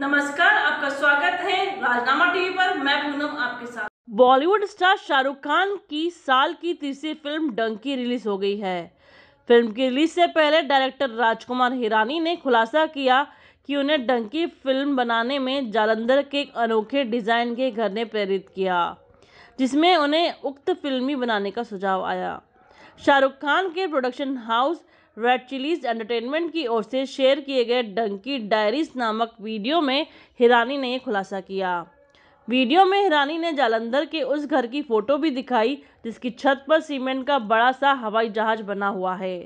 नमस्कार आपका स्वागत है राजनामा टीवी पर मैं पूनम आपके साथ बॉलीवुड स्टार शाहरुख खान की साल की तीसरी फिल्म डंकी रिलीज हो गई है फिल्म की रिलीज से पहले डायरेक्टर राजकुमार हिरानी ने खुलासा किया कि उन्हें डंकी फिल्म बनाने में जालंधर के एक अनोखे डिज़ाइन के घर ने प्रेरित किया जिसमें उन्हें उक्त फिल्मी बनाने का सुझाव आया शाहरुख खान के production house Red Chillies Entertainment की ओर से शेयर किए गए डंकी डायरीज नामक वीडियो में हिरानी ने खुलासा किया वीडियो में हिरानी ने जालंधर के उस घर की फ़ोटो भी दिखाई जिसकी छत पर सीमेंट का बड़ा सा हवाई जहाज़ बना हुआ है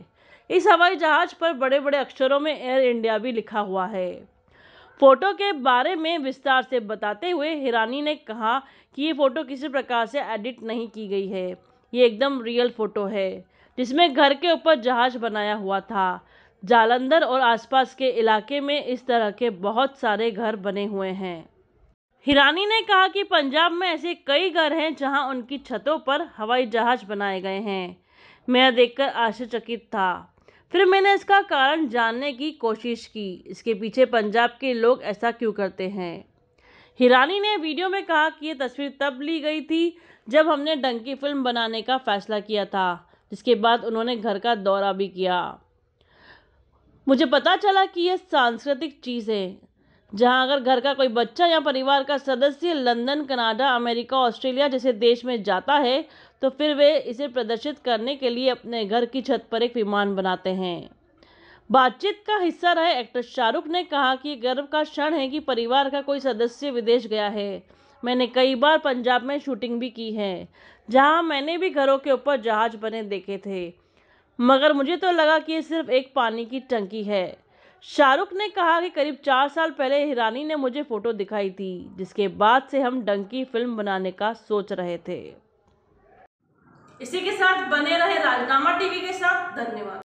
इस हवाई जहाज़ पर बड़े बड़े अक्षरों में एयर इंडिया भी लिखा हुआ है फ़ोटो के बारे में विस्तार से बताते हुए हिरानी ने कहा कि ये फ़ोटो किसी प्रकार से एडिट नहीं की गई है ये एकदम रियल फ़ोटो है जिसमें घर के ऊपर जहाज बनाया हुआ था जालंधर और आसपास के इलाके में इस तरह के बहुत सारे घर बने हुए हैं हिरानी ने कहा कि पंजाब में ऐसे कई घर हैं जहां उनकी छतों पर हवाई जहाज बनाए गए हैं मैं देखकर आश्चर्यचकित था फिर मैंने इसका कारण जानने की कोशिश की इसके पीछे पंजाब के लोग ऐसा क्यों करते हैं हिरानी ने वीडियो में कहा कि ये तस्वीर तब ली गई थी जब हमने डंकी फिल्म बनाने का फैसला किया था जिसके बाद उन्होंने घर का दौरा भी किया मुझे पता चला कि यह सांस्कृतिक है जहां अगर घर का कोई बच्चा या परिवार का सदस्य लंदन कनाडा अमेरिका ऑस्ट्रेलिया जैसे देश में जाता है तो फिर वे इसे प्रदर्शित करने के लिए अपने घर की छत पर एक विमान बनाते हैं बातचीत का हिस्सा रहे एक्टर शाहरुख ने कहा कि गर्व का क्षण है कि परिवार का कोई सदस्य विदेश गया है मैंने कई बार पंजाब में शूटिंग भी की है जहाँ मैंने भी घरों के ऊपर जहाज बने देखे थे मगर मुझे तो लगा कि ये सिर्फ एक पानी की टंकी है शाहरुख ने कहा कि करीब चार साल पहले हिरानी ने मुझे फ़ोटो दिखाई थी जिसके बाद से हम डंकी फिल्म बनाने का सोच रहे थे इसी के साथ बने रहे राजनामा टीवी के साथ धन्यवाद